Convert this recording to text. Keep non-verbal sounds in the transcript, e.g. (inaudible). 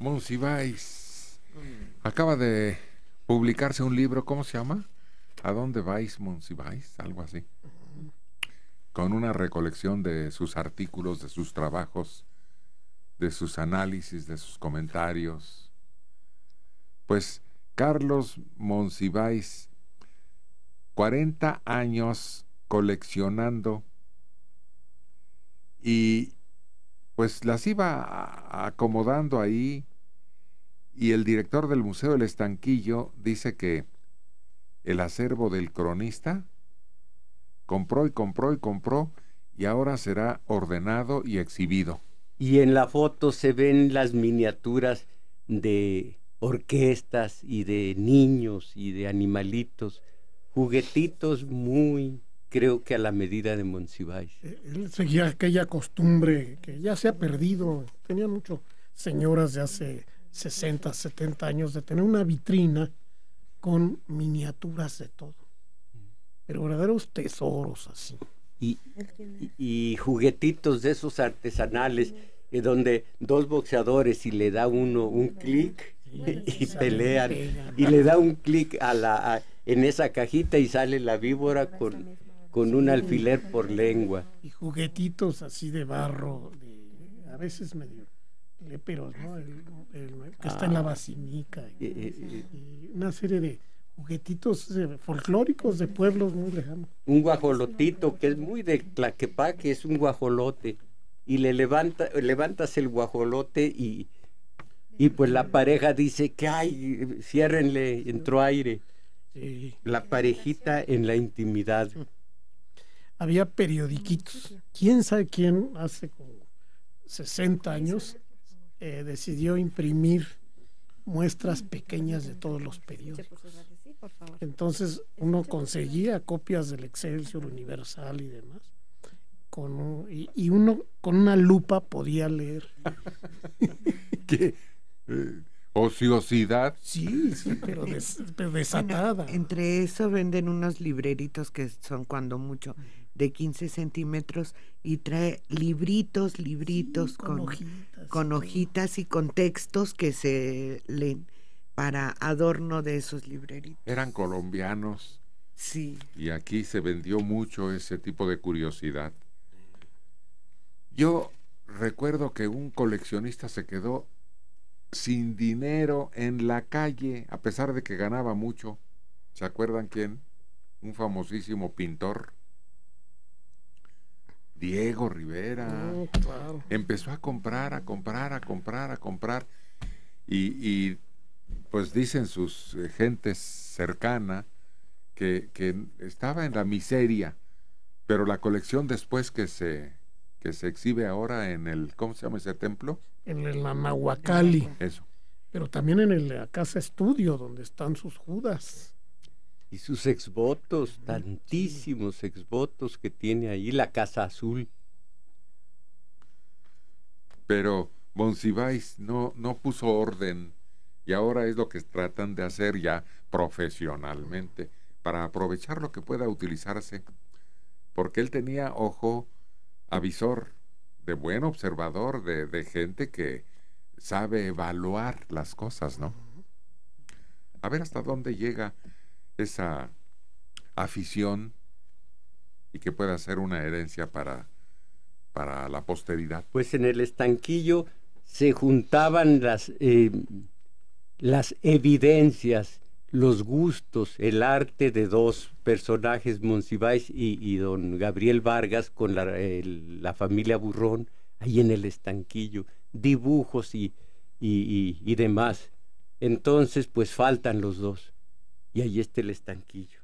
Monsiváis. Acaba de publicarse un libro, ¿cómo se llama? ¿A dónde vais, Monsiváis? Algo así. Con una recolección de sus artículos, de sus trabajos, de sus análisis, de sus comentarios. Pues Carlos Monsiváis, 40 años coleccionando y pues las iba acomodando ahí y el director del Museo del Estanquillo dice que el acervo del cronista compró y compró y compró y ahora será ordenado y exhibido. Y en la foto se ven las miniaturas de orquestas y de niños y de animalitos, juguetitos muy, creo que a la medida de Monsiváis. Eh, él seguía aquella costumbre que ya se ha perdido, tenía mucho señoras de hace 60, 70 años de tener una vitrina con miniaturas de todo. Pero verdaderos tesoros así. Y, juguetitos de esos artesanales eh, donde dos boxeadores y le da uno un clic y, pelean y le da un clic a la en esa cajita y sale la víbora con, con un alfiler por lengua y juguetitos así de barro a veces medio pero no que está en ah. la basinica, eh, eh, eh. y, una serie de juguetitos folclóricos de pueblos muy lejanos. Un guajolotito que es muy de Tlaquepaque, es un guajolote, y le levanta, levantas el guajolote y, y pues la pareja dice que ay, ciérrenle, entró aire. La parejita en la intimidad. Había periodiquitos. ¿Quién sabe quién hace como 60 años eh, decidió imprimir muestras pequeñas de todos los periódicos. Entonces uno conseguía copias del Excelsior Universal y demás. y, uno con una lupa podía leer. (laughs) ¿Qué? Eh, ociosidad. Sí, sí, pero, desatada. entre eso venden unos libreritos que son cuando mucho de 15 centímetros y trae libritos, libritos con con hojitas y con textos que se leen para adorno de esos libreritos. Eran colombianos. Sí. Y aquí se vendió mucho ese tipo de curiosidad. Yo recuerdo que un coleccionista se quedó sin dinero en la calle, a pesar de que ganaba mucho. ¿Se acuerdan quién? Un famosísimo pintor. Diego Rivera. Mm, Empezó a comprar, a comprar, a comprar, a comprar. Y, pues dicen sus eh, gentes cercana que, estaba en la miseria, pero la colección después que se, que se exhibe ahora en el, ¿cómo se llama ese templo? En el Anahuacali. Eso. Pero también en el, la casa estudio donde están sus judas y sus exvotos, tantísimos exvotos que tiene ahí la Casa Azul. Pero Monsiváis no, no puso orden y ahora es lo que tratan de hacer ya profesionalmente para aprovechar lo que pueda utilizarse, porque él tenía ojo avisor, de buen observador, de, de gente que sabe evaluar las cosas, ¿no? A ver hasta dónde llega esa afición y que pueda ser una herencia para, para la posteridad. Pues en el estanquillo se juntaban las, em, las evidencias, los gustos, el arte de dos personajes, Monsiváis y, don Gabriel Vargas, con la, familia Burrón, ahí en el estanquillo, dibujos y, y, y demás. Entonces, pues faltan los dos y ahí está el estanquillo.